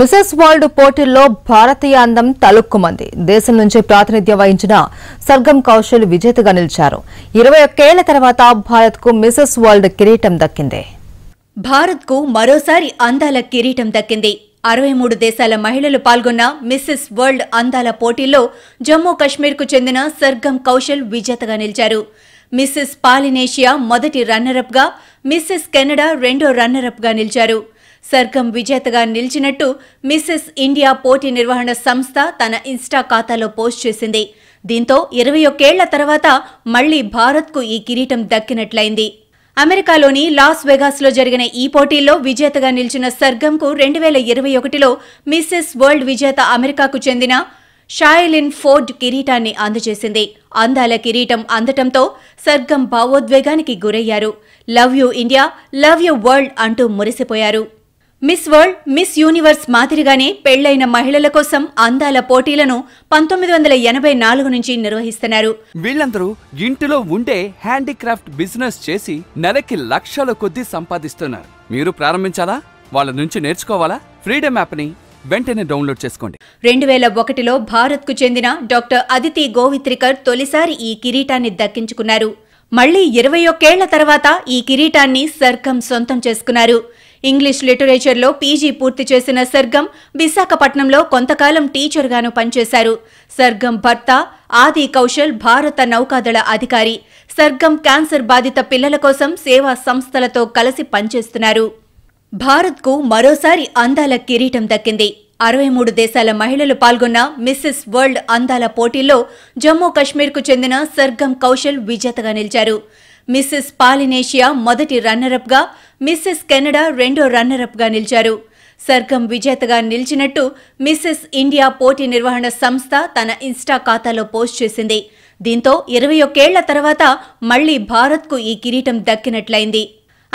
Mrs world పోటీల్లో భారతీయ అందం తలుక్కుమంది దేశం నుంచి ప్రాతినిధ్యం వహించిన సర్గం కౌశల్ విజేతగా నిలిచారు ఇరవై ఒక్కేళ్ల తర్వాత భారత్కు మిసెస్ వరల్డ్ కిరీటం దక్కింది భారత్కు మరోసారి అందాల కిరీటం దక్కింది అరవై మూడు దేశాల మహిళలు పాల్గొన్న మిస్సెస్ వరల్డ్ అందాల పోటీల్లో జమ్మూ కు చెందిన సర్గం కౌశల్ విజేతగా నిలిచారు మిస్సెస్ పాలినేషియా మొదటి గా మిస్సెస్ కెనడా రెండో గా నిలిచారు సర్గం విజేతగా నిలిచినట్టు మిస్సెస్ ఇండియా పోటీ నిర్వహణ సంస్థ తన ఇన్స్టా ఖాతాలో పోస్ట్ చేసింది దీంతో ఇరవై ఒకేళ్ల తర్వాత మళ్లీ భారత్కు ఈ కిరీటం దక్కినట్లయింది అమెరికాలోని లాస్ వెగాస్లో జరిగిన ఈ పోటీల్లో విజేతగా నిలిచిన సర్గంకు రెండు వేల ఇరవై ఒకటిలో మిస్సెస్ వరల్డ్ విజేత అమెరికాకు చెందిన షాయిలిన్ ఫోర్డ్ కిరీటాన్ని అందజేసింది అందాల కిరీటం అందటంతో సర్గం భావోద్వేగానికి గురయ్యారు love you India love you world అంటూ మురిసిపోయారు మిస్ వరల్డ్ మిస్ యూనివర్స్ మాదిరిగానే పెళ్లైన మహిళల కోసం అందాల పోటీలను పంతొమ్మిది వందల ఎనభై నాలుగు నుంచి నిర్వహిస్తున్నారు వీళ్ళందరూ ఇంటిలో ఉండే హ్యాండీక్రాఫ్ట్ బిజినెస్ చేసి నెలకి లక్షల కొద్దీ సంపాదిస్తున్నారు మీరు ప్రారంభించాలా వాళ్ళ నుంచి నేర్చుకోవాలా ఫ్రీడమ్ యాప్ని వెంటనే డౌన్లోడ్ చేసుకోండి రెండు వేల ఒకటిలో భారత్కు చెందిన డాక్టర్ అదితి గోవిత్రికర్ తొలిసారి ఈ కిరీటాన్ని దక్కించుకున్నారు మళ్లీ ఇరవై ఒకేళ్ల తర్వాత ఈ కిరీటాన్ని సర్కం సొంతం చేసుకున్నారు ఇంగ్లీష్ లిటరేచర్లో పీజీ పూర్తి చేసిన సర్గం విశాఖపట్నంలో కొంతకాలం టీచర్గాను పనిచేశారు సర్గం భర్త ఆది కౌశల్ భారత నౌకాదళ అధికారి సర్గం క్యాన్సర్ బాధిత పిల్లల కోసం సేవా సంస్థలతో కలిసి పనిచేస్తున్నారు భారత్కు మరోసారి అందాల కిరీటం దక్కింది అరవై మూడు దేశాల మహిళలు పాల్గొన్న మిస్సెస్ వరల్డ్ అందాల పోటీల్లో జమ్మూ కశ్మీర్కు చెందిన సర్గం కౌశల్ విజేతగా నిలిచారు మిస్సెస్ పాలినేషియా మొదటి రన్నరప్గా మిస్సెస్ కెనడా రెండో రన్నరప్గా నిలిచారు సర్గం విజేతగా నిలిచినట్టు మిస్సెస్ ఇండియా పోటీ నిర్వహణ సంస్థ తన ఇన్స్టా ఖాతాలో పోస్ట్ చేసింది దీంతో ఇరవై ఒకేళ్ల తర్వాత మళ్లీ భారత్కు ఈ కిరీటం దక్కినట్లయింది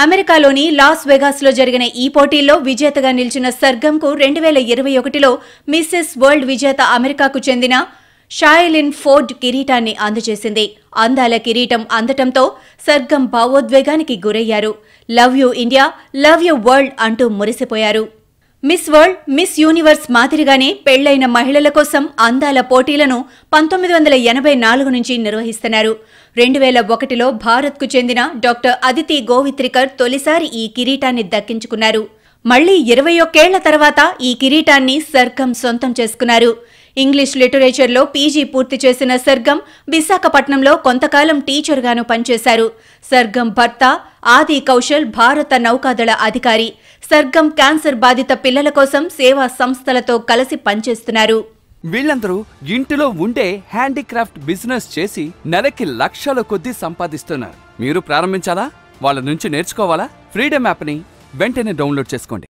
అమెరికాలోని లాస్ వెగాస్లో జరిగిన ఈ పోటీల్లో విజేతగా నిలిచిన సర్గంకు రెండు వేల ఇరవై ఒకటిలో మిస్సెస్ వరల్డ్ విజేత అమెరికాకు చెందిన షాయలిన్ ఫోర్డ్ కిరీటాన్ని అందజేసింది అందాల కిరీటం అందటంతో సర్గం భావోద్వేగానికి గురయ్యారు love you India love you world అంటూ మురిసిపోయారు మిస్ వరల్డ్ మిస్ యూనివర్స్ మాదిరిగానే పెళ్లైన మహిళల కోసం అందాల పోటీలను పంతొమ్మిది వందల ఎనభై నాలుగు నుంచి నిర్వహిస్తున్నారు రెండు వేల ఒకటిలో భారత్కు చెందిన డాక్టర్ అదితి గోవిత్రికర్ తొలిసారి ఈ కిరీటాన్ని దక్కించుకున్నారు మళ్లీ ఇరవై ఒక్కేళ్ల తర్వాత ఈ కిరీటాన్ని సర్గం సొంతం చేసుకున్నారు ఇంగ్లీష్ లిటరేచర్లో పీజీ పూర్తి చేసిన సర్గం విశాఖపట్నంలో కొంతకాలం టీచర్గాను పనిచేశారు సర్గం భర్త ఆది కౌశల్ భారత నౌకాదళ అధికారి సర్గం క్యాన్సర్ బాధిత పిల్లల కోసం సేవా సంస్థలతో కలిసి పనిచేస్తున్నారు వీళ్ళందరూ ఇంటిలో ఉండే హ్యాండీక్రాఫ్ట్ బిజినెస్ చేసి నెలకి లక్షల కొద్దీ సంపాదిస్తున్నారు మీరు ప్రారంభించాలా వాళ్ళ నుంచి నేర్చుకోవాలా ఫ్రీడమ్ యాప్ని వెంటనే డౌన్లోడ్ చేసుకోండి